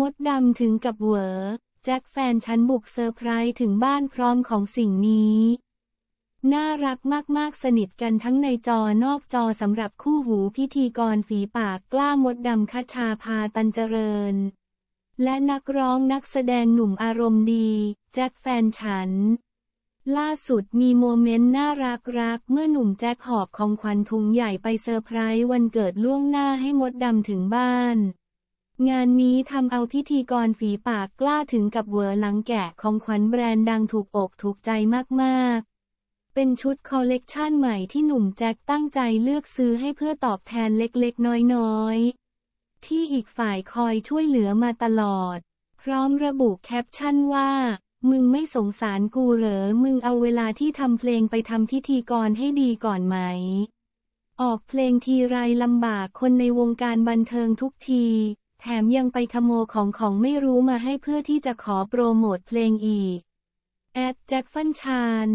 มดดำถึงกับเหวอแจ็คแฟนฉันบุกเซอร์ไพรส์ถึงบ้านพร้อมของสิ่งนี้ น่ารักมากๆ สนิทกันทั้งในจอนอกจอสำหรับคู่หูพิธีกรฝีปากกล้ามดดำคชาพาตันเจริญ และนักร้องนักแสดงหนุ่มอารมณ์ดี แจ็คแฟนฉัน ล่าสุดมีโมเมนต์น่ารักรักเมื่อหนุ่มแจ็คหอบของขวัญถุงใหญ่ไปเซอร์ไพรส์วันเกิดล่วงหน้าให้มดดำถึงบ้านงานนี้ทำเอาพิธีกรฝีปากกล้าถึงกับเวอหลังแกะของขวัญแบรนด์ดังถูกอกถูกใจมาก ๆ เป็นชุดคอลเลกชันใหม่ที่หนุ่มแจ็คตั้งใจเลือกซื้อให้เพื่อตอบแทนเล็ก ๆ น้อย ๆ ที่อีกฝ่ายคอยช่วยเหลือมาตลอด พร้อมระบุแคปชั่นว่า มึงไม่สงสารกูเหรอ มึงเอาเวลาที่ทำเพลงไปทำพิธีกรให้ดีก่อนไหม ออกเพลงทีไรลำบากคนในวงการบันเทิงทุกทีแถมยังไปขโมยของของไม่รู้มาให้เพื่อที่จะขอโปรโมทเพลงอีก แอดแจ็คฟันชาน